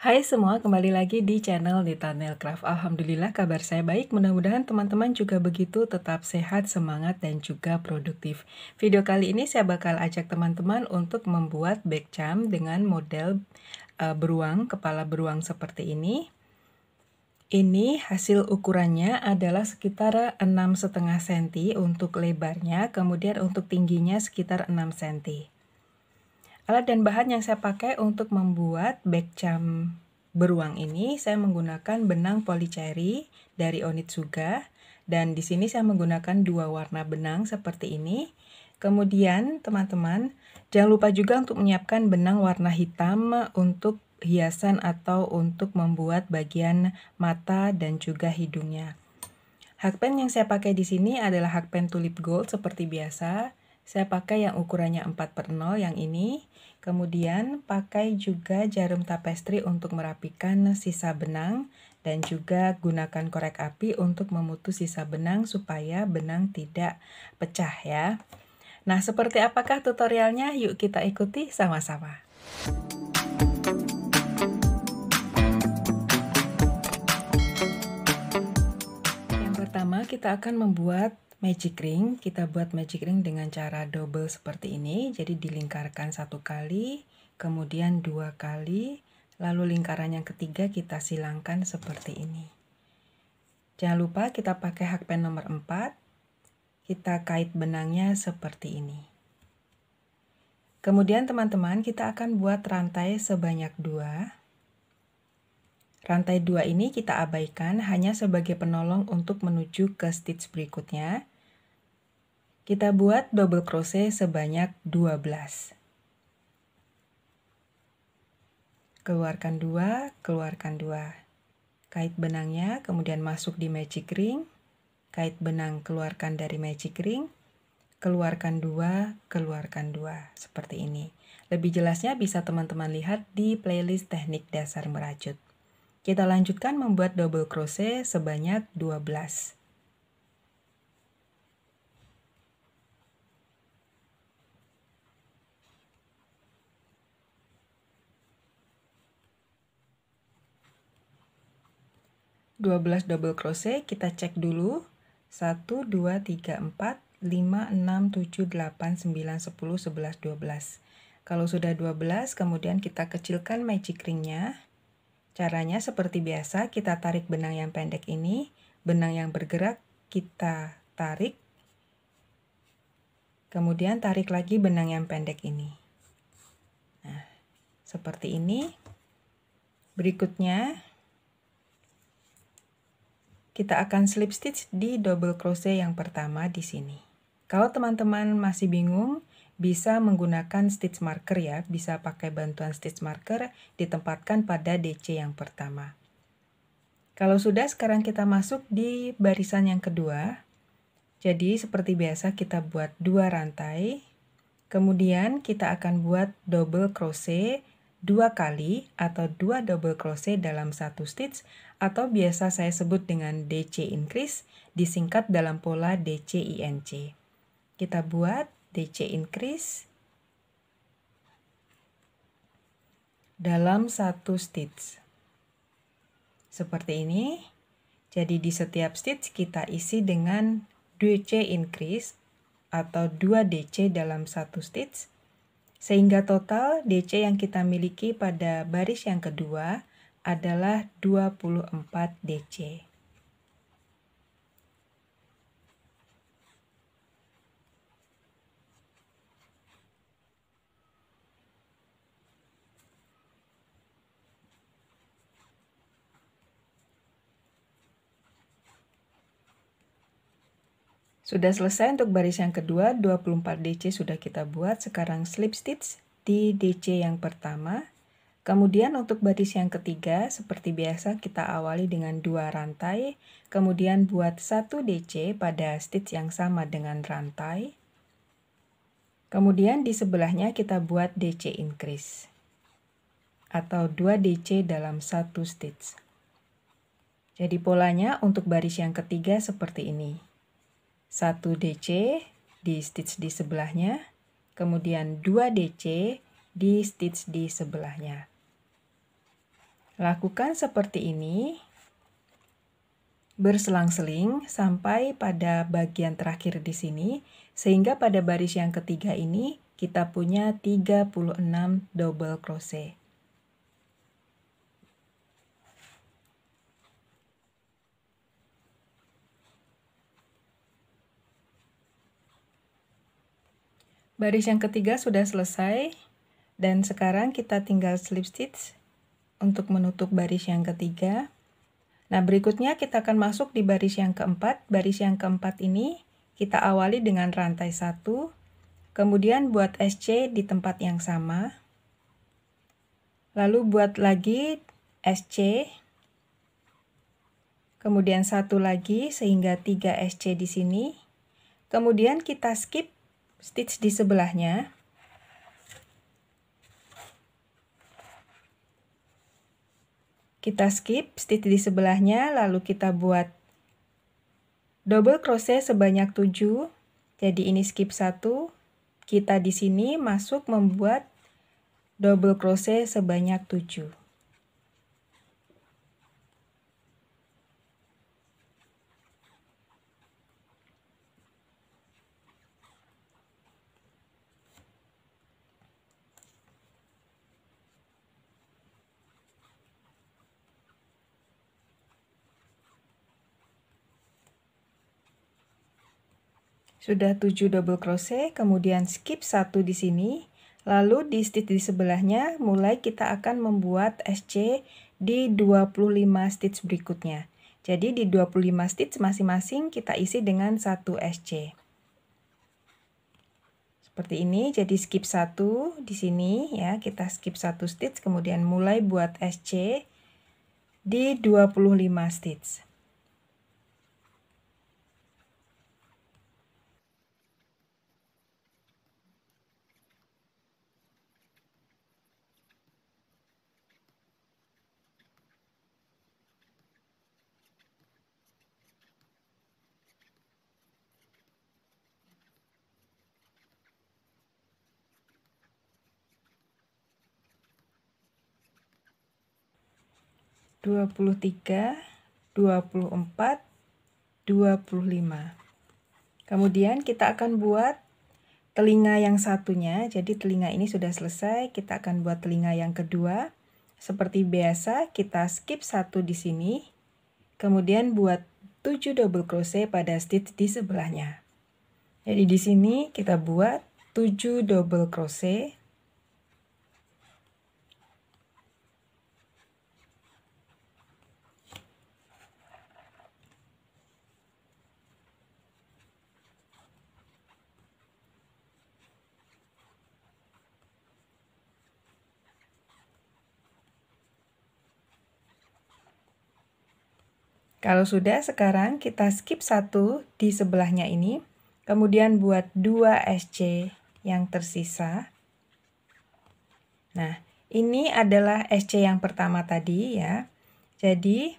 Hai semua, kembali lagi di channel Nitanel Craft. Alhamdulillah kabar saya baik, mudah-mudahan teman-teman juga begitu, tetap sehat, semangat, dan juga produktif. Video kali ini saya bakal ajak teman-teman untuk membuat back charm dengan model uh, beruang, kepala beruang seperti ini. Ini hasil ukurannya adalah sekitar 6,5 cm untuk lebarnya, kemudian untuk tingginya sekitar 6 cm. Alat dan bahan yang saya pakai untuk membuat bag jam beruang ini saya menggunakan benang polycherry dari Onitsuga dan di sini saya menggunakan dua warna benang seperti ini. Kemudian teman-teman jangan lupa juga untuk menyiapkan benang warna hitam untuk hiasan atau untuk membuat bagian mata dan juga hidungnya. Hakpen yang saya pakai di sini adalah hakpen tulip gold seperti biasa. Saya pakai yang ukurannya 4 per 0 yang ini. Kemudian pakai juga jarum tapestri untuk merapikan sisa benang dan juga gunakan korek api untuk memutus sisa benang supaya benang tidak pecah ya. Nah, seperti apakah tutorialnya? Yuk kita ikuti sama-sama. Yang pertama kita akan membuat magic ring. Kita buat magic ring dengan cara double seperti ini. Jadi dilingkarkan satu kali, kemudian dua kali, lalu lingkaran yang ketiga kita silangkan seperti ini. Jangan lupa kita pakai hakpen nomor 4. Kita kait benangnya seperti ini. Kemudian teman-teman kita akan buat rantai sebanyak dua. Rantai dua ini kita abaikan hanya sebagai penolong untuk menuju ke stitch berikutnya. Kita buat double crochet sebanyak 12. Keluarkan 2, keluarkan 2. Kait benangnya, kemudian masuk di magic ring. Kait benang keluarkan dari magic ring. Keluarkan 2, keluarkan 2. Seperti ini. Lebih jelasnya bisa teman-teman lihat di playlist teknik dasar merajut. Kita lanjutkan membuat double crochet sebanyak 12. 12 double crochet kita cek dulu 1 2 3 4 5 6 7 8 9 10 11 12 kalau sudah 12 kemudian kita kecilkan magic ringnya caranya seperti biasa kita tarik benang yang pendek ini benang yang bergerak kita tarik kemudian tarik lagi benang yang pendek ini nah seperti ini berikutnya kita akan slip stitch di double crochet yang pertama di sini. Kalau teman-teman masih bingung, bisa menggunakan stitch marker ya, bisa pakai bantuan stitch marker ditempatkan pada DC yang pertama. Kalau sudah, sekarang kita masuk di barisan yang kedua. Jadi seperti biasa kita buat dua rantai, kemudian kita akan buat double crochet dua kali atau dua double crochet dalam satu stitch atau biasa saya sebut dengan DC increase disingkat dalam pola DC Inc. Kita buat DC increase dalam satu stitch. Seperti ini. Jadi di setiap stitch kita isi dengan DC increase atau 2 DC dalam satu stitch sehingga total DC yang kita miliki pada baris yang kedua adalah 24 DC. Sudah selesai untuk baris yang kedua, 24 DC sudah kita buat. Sekarang slip stitch di DC yang pertama. Kemudian untuk baris yang ketiga, seperti biasa kita awali dengan dua rantai, kemudian buat satu DC pada stitch yang sama dengan rantai. Kemudian di sebelahnya kita buat DC increase atau 2 DC dalam satu stitch. Jadi polanya untuk baris yang ketiga seperti ini. 1 DC di stitch di sebelahnya, kemudian 2 DC di stitch di sebelahnya. Lakukan seperti ini berselang-seling sampai pada bagian terakhir di sini sehingga pada baris yang ketiga ini kita punya 36 double crochet. Baris yang ketiga sudah selesai dan sekarang kita tinggal slip stitch untuk menutup baris yang ketiga. Nah, berikutnya kita akan masuk di baris yang keempat. Baris yang keempat ini kita awali dengan rantai satu, kemudian buat SC di tempat yang sama. Lalu buat lagi SC kemudian satu lagi sehingga 3 SC di sini. Kemudian kita skip stitch di sebelahnya kita skip stitch di sebelahnya lalu kita buat double crochet sebanyak 7 jadi ini skip satu, kita di sini masuk membuat double crochet sebanyak 7 Sudah 7 double crochet, kemudian skip satu di sini. Lalu di stitch di sebelahnya mulai kita akan membuat SC di 25 stitch berikutnya. Jadi di 25 stitch masing-masing kita isi dengan satu SC. Seperti ini, jadi skip satu di sini ya, kita skip satu stitch kemudian mulai buat SC di 25 stitch. 23, 24, 25. Kemudian kita akan buat telinga yang satunya. Jadi telinga ini sudah selesai, kita akan buat telinga yang kedua. Seperti biasa, kita skip satu di sini. Kemudian buat 7 double crochet pada stitch di sebelahnya. Jadi di sini kita buat 7 double crochet Kalau sudah, sekarang kita skip satu di sebelahnya ini, kemudian buat 2 SC yang tersisa. Nah, ini adalah SC yang pertama tadi ya. Jadi,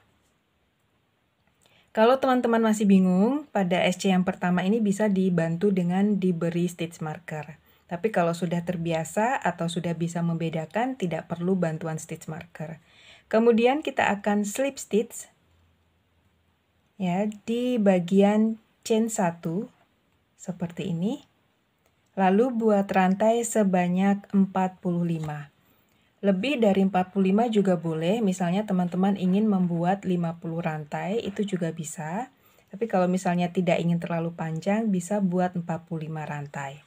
kalau teman-teman masih bingung, pada SC yang pertama ini bisa dibantu dengan diberi stitch marker. Tapi kalau sudah terbiasa atau sudah bisa membedakan, tidak perlu bantuan stitch marker. Kemudian kita akan slip stitch ya di bagian chain 1 seperti ini. Lalu buat rantai sebanyak 45. Lebih dari 45 juga boleh, misalnya teman-teman ingin membuat 50 rantai, itu juga bisa. Tapi kalau misalnya tidak ingin terlalu panjang, bisa buat 45 rantai.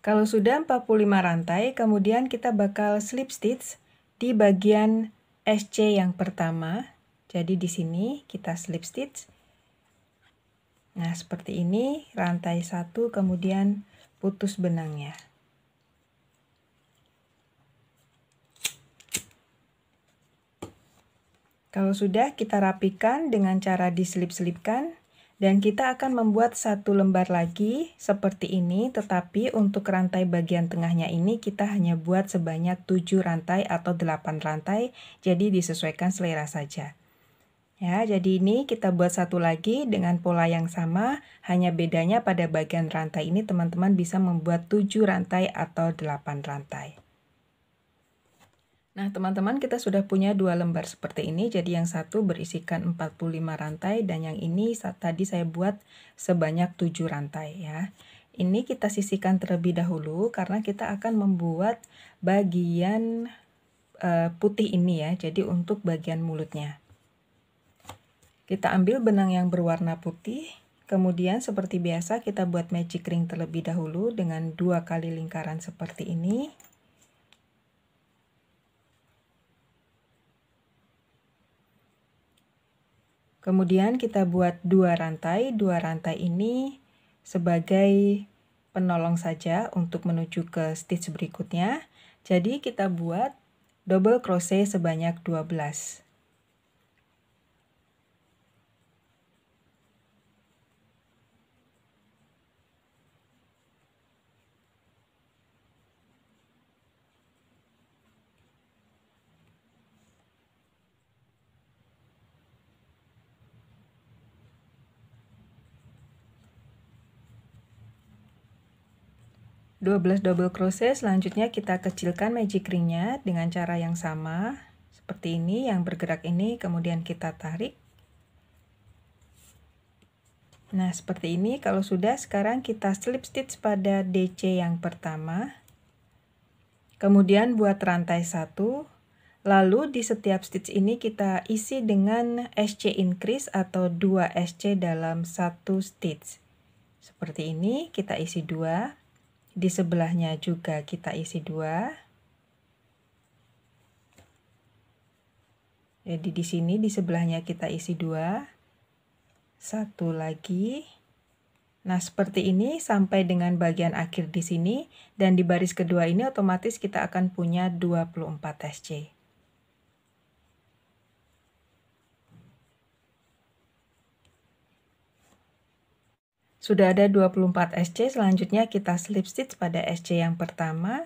Kalau sudah 45 rantai, kemudian kita bakal slip stitch di bagian SC yang pertama. Jadi di sini kita slip stitch. Nah, seperti ini rantai satu, kemudian putus benangnya. Kalau sudah kita rapikan dengan cara diselip-selipkan dan kita akan membuat satu lembar lagi seperti ini, tetapi untuk rantai bagian tengahnya ini kita hanya buat sebanyak 7 rantai atau 8 rantai, jadi disesuaikan selera saja. Ya, jadi ini kita buat satu lagi dengan pola yang sama, hanya bedanya pada bagian rantai ini teman-teman bisa membuat 7 rantai atau 8 rantai. Nah, teman-teman kita sudah punya dua lembar seperti ini. Jadi yang satu berisikan 45 rantai dan yang ini tadi saya buat sebanyak 7 rantai ya. Ini kita sisihkan terlebih dahulu karena kita akan membuat bagian uh, putih ini ya. Jadi untuk bagian mulutnya. Kita ambil benang yang berwarna putih. Kemudian seperti biasa kita buat magic ring terlebih dahulu dengan dua kali lingkaran seperti ini. Kemudian kita buat dua rantai, dua rantai ini sebagai penolong saja untuk menuju ke stitch berikutnya. Jadi kita buat double crochet sebanyak 12. 12 double crochet selanjutnya kita kecilkan magic ringnya dengan cara yang sama seperti ini yang bergerak ini kemudian kita tarik nah seperti ini kalau sudah sekarang kita slip stitch pada DC yang pertama kemudian buat rantai satu lalu di setiap stitch ini kita isi dengan SC increase atau 2 SC dalam satu stitch seperti ini kita isi dua di sebelahnya juga kita isi dua. Jadi ya, di sini di sebelahnya kita isi dua. Satu lagi. Nah, seperti ini sampai dengan bagian akhir di sini dan di baris kedua ini otomatis kita akan punya 24 SC. Sudah ada 24 SC, selanjutnya kita slip stitch pada SC yang pertama,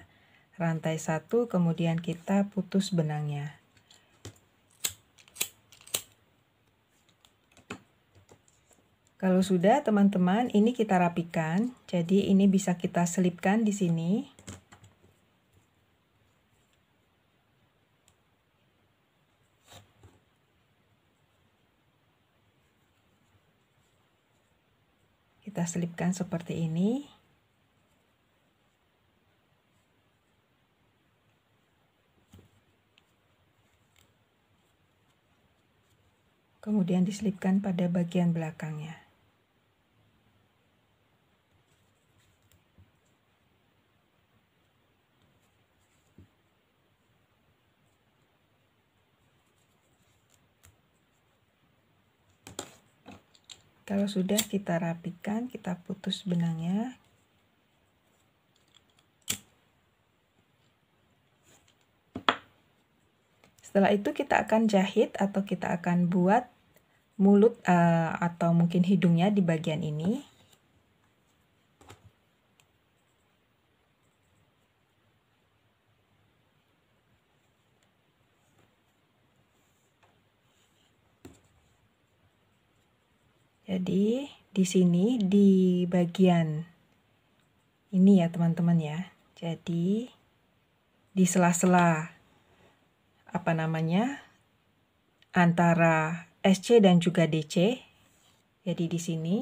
rantai 1, kemudian kita putus benangnya. Kalau sudah teman-teman, ini kita rapikan. Jadi ini bisa kita selipkan di sini. kita selipkan seperti ini kemudian diselipkan pada bagian belakangnya Kalau sudah kita rapikan, kita putus benangnya. Setelah itu kita akan jahit atau kita akan buat mulut uh, atau mungkin hidungnya di bagian ini. di sini di bagian ini ya teman-teman ya. Jadi di sela-sela apa namanya antara SC dan juga DC. Jadi di sini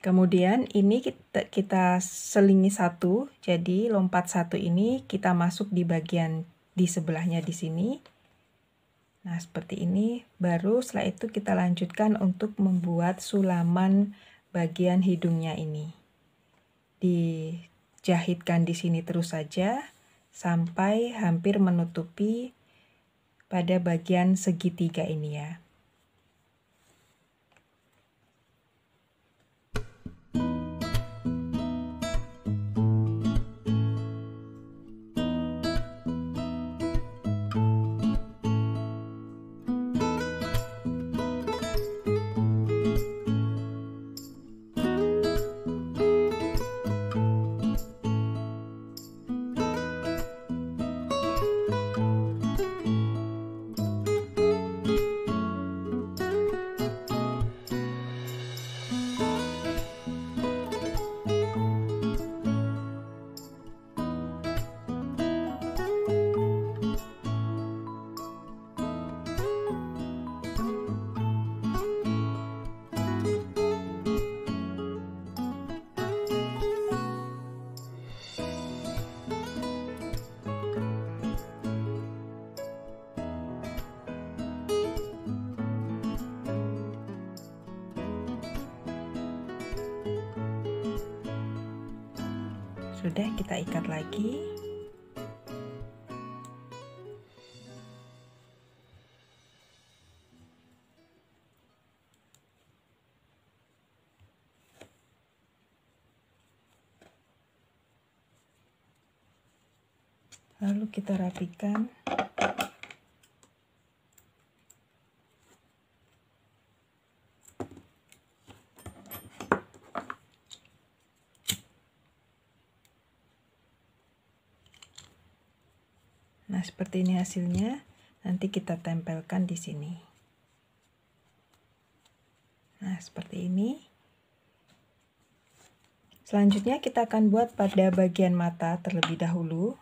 Kemudian ini kita, kita selingi satu, jadi lompat satu ini kita masuk di bagian di sebelahnya di sini. Nah, seperti ini. Baru setelah itu kita lanjutkan untuk membuat sulaman bagian hidungnya ini. Dijahitkan di sini terus saja sampai hampir menutupi pada bagian segitiga ini ya. Sudah kita ikat lagi. Lalu kita rapikan. Seperti ini hasilnya. Nanti kita tempelkan di sini. Nah, seperti ini. Selanjutnya kita akan buat pada bagian mata terlebih dahulu.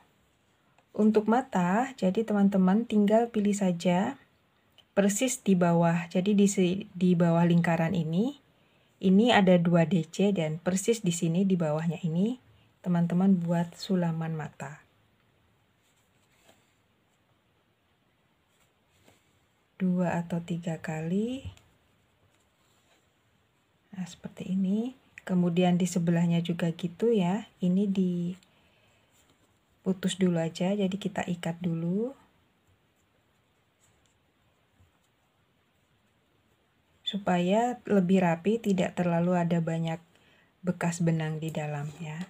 Untuk mata, jadi teman-teman tinggal pilih saja persis di bawah. Jadi di, di bawah lingkaran ini, ini ada 2 DC dan persis di sini di bawahnya ini, teman-teman buat sulaman mata. dua atau tiga kali nah seperti ini kemudian di sebelahnya juga gitu ya ini di putus dulu aja jadi kita ikat dulu supaya lebih rapi tidak terlalu ada banyak bekas benang di dalamnya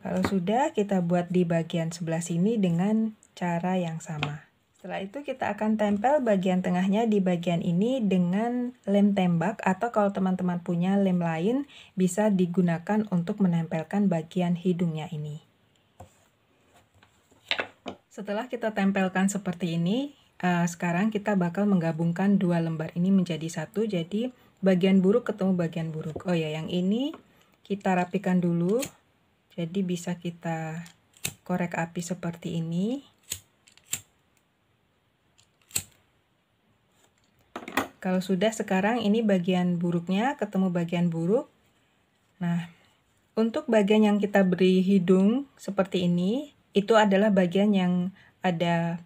Kalau sudah, kita buat di bagian sebelah sini dengan cara yang sama. Setelah itu kita akan tempel bagian tengahnya di bagian ini dengan lem tembak atau kalau teman-teman punya lem lain bisa digunakan untuk menempelkan bagian hidungnya ini. Setelah kita tempelkan seperti ini, uh, sekarang kita bakal menggabungkan dua lembar ini menjadi satu jadi bagian buruk ketemu bagian buruk. Oh ya, yang ini kita rapikan dulu jadi bisa kita korek api seperti ini. Kalau sudah sekarang ini bagian buruknya ketemu bagian buruk. Nah, untuk bagian yang kita beri hidung seperti ini, itu adalah bagian yang ada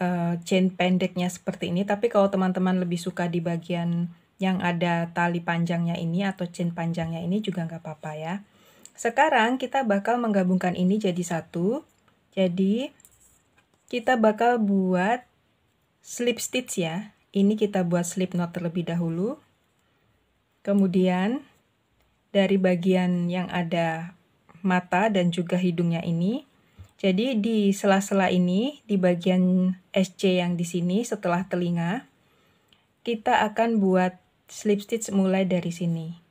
uh, chain pendeknya seperti ini. Tapi kalau teman-teman lebih suka di bagian yang ada tali panjangnya ini atau chain panjangnya ini juga nggak apa-apa ya. Sekarang kita bakal menggabungkan ini jadi satu. Jadi kita bakal buat slip stitch ya. Ini kita buat slip knot terlebih dahulu. Kemudian dari bagian yang ada mata dan juga hidungnya ini. Jadi di sela-sela ini, di bagian SC yang di sini setelah telinga, kita akan buat slip stitch mulai dari sini.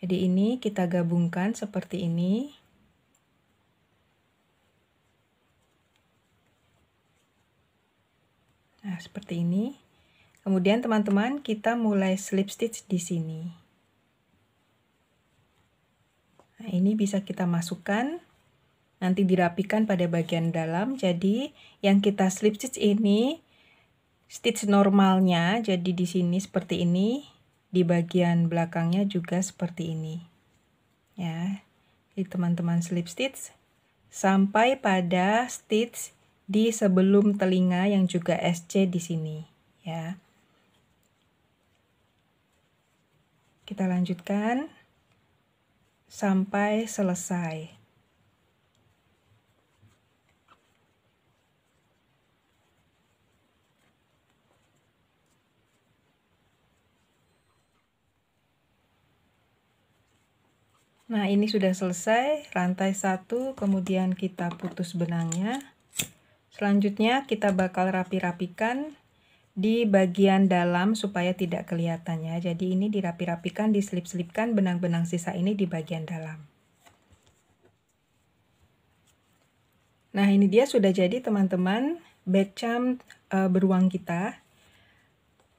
Jadi ini kita gabungkan seperti ini. Nah, seperti ini. Kemudian teman-teman kita mulai slip stitch di sini. Nah, ini bisa kita masukkan nanti dirapikan pada bagian dalam. Jadi yang kita slip stitch ini stitch normalnya jadi di sini seperti ini di bagian belakangnya juga seperti ini ya di teman-teman slip stitch sampai pada stitch di sebelum telinga yang juga SC di sini ya kita lanjutkan sampai selesai Nah, ini sudah selesai, rantai satu, kemudian kita putus benangnya. Selanjutnya, kita bakal rapi-rapikan di bagian dalam supaya tidak kelihatannya. Jadi ini dirapi-rapikan, diselip-selipkan benang-benang sisa ini di bagian dalam. Nah, ini dia sudah jadi teman-teman, becam e, eh, beruang kita.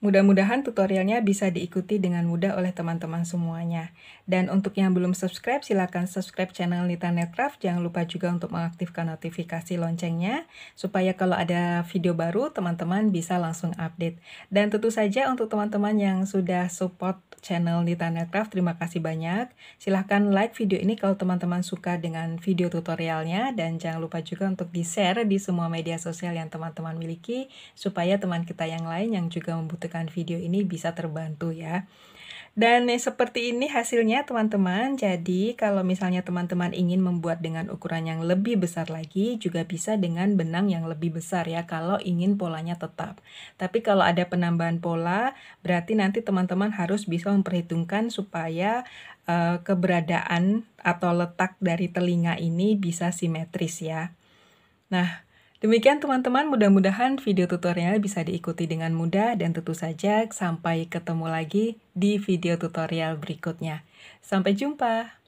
Mudah-mudahan tutorialnya bisa diikuti dengan mudah oleh teman-teman semuanya. Dan untuk yang belum subscribe, silakan subscribe channel Nita Netcraft. Jangan lupa juga untuk mengaktifkan notifikasi loncengnya, supaya kalau ada video baru, teman-teman bisa langsung update. Dan tentu saja untuk teman-teman yang sudah support channel Nita Netcraft, terima kasih banyak. Silahkan like video ini kalau teman-teman suka dengan video tutorialnya, dan jangan lupa juga untuk di-share di semua media sosial yang teman-teman miliki, supaya teman kita yang lain yang juga membutuhkan menyaksikan video ini bisa terbantu ya. Dan seperti ini hasilnya teman-teman. Jadi kalau misalnya teman-teman ingin membuat dengan ukuran yang lebih besar lagi juga bisa dengan benang yang lebih besar ya kalau ingin polanya tetap. Tapi kalau ada penambahan pola berarti nanti teman-teman harus bisa memperhitungkan supaya uh, keberadaan atau letak dari telinga ini bisa simetris ya. Nah, Demikian teman-teman, mudah-mudahan video tutorial bisa diikuti dengan mudah dan tentu saja sampai ketemu lagi di video tutorial berikutnya. Sampai jumpa!